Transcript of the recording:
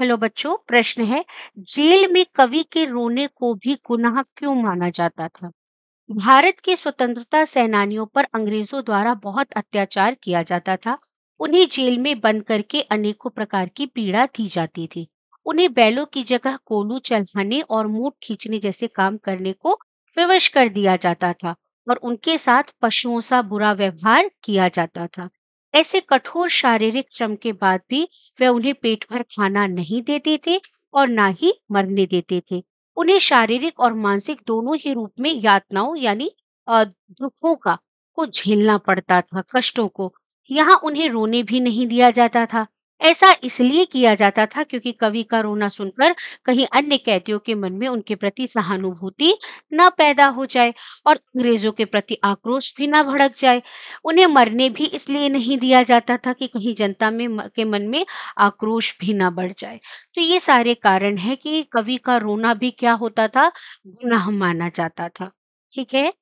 hello बच्चों प्रश्न है जेल में कवि के रोने को भी गुनाह क्यों माना जाता था भारत के स्वतंत्रता सेनानियों पर अंग्रेजों द्वारा बहुत अत्याचार किया जाता था उन्हें जेल में बंद करके अनेकों प्रकार की पीड़ा दी जाती थी उन्हें बैलों की जगह कोलू चढ़ाने और मूठ खींचने जैसे काम करने को विवश कर दिया जाता था और उनके साथ पशुओं सा बुरा व्यवहार किया जाता था ऐसे कठोर शारीरिक श्रम के बाद भी वह उन्हें पेट भर खाना नहीं देते थे और ना ही मरने देते थे उन्हें शारीरिक और मानसिक दोनों ही रूप में यातनाओं यानी दुखों का को झेलना पड़ता था कष्टों को यहाँ उन्हें रोने भी नहीं दिया जाता था ऐसा इसलिए किया जाता था क्योंकि कवि का रोना सुनकर कहीं अन्य कैदियों के मन में उनके प्रति सहानुभूति न पैदा हो जाए और अंग्रेजों के प्रति आक्रोश भी न भड़क जाए उन्हें मरने भी इसलिए नहीं दिया जाता था कि कहीं जनता में के मन में आक्रोश भी न बढ़ जाए तो ये सारे कारण है कि कवि का रोना भी क्या होता था गुनाह माना जाता था ठीक है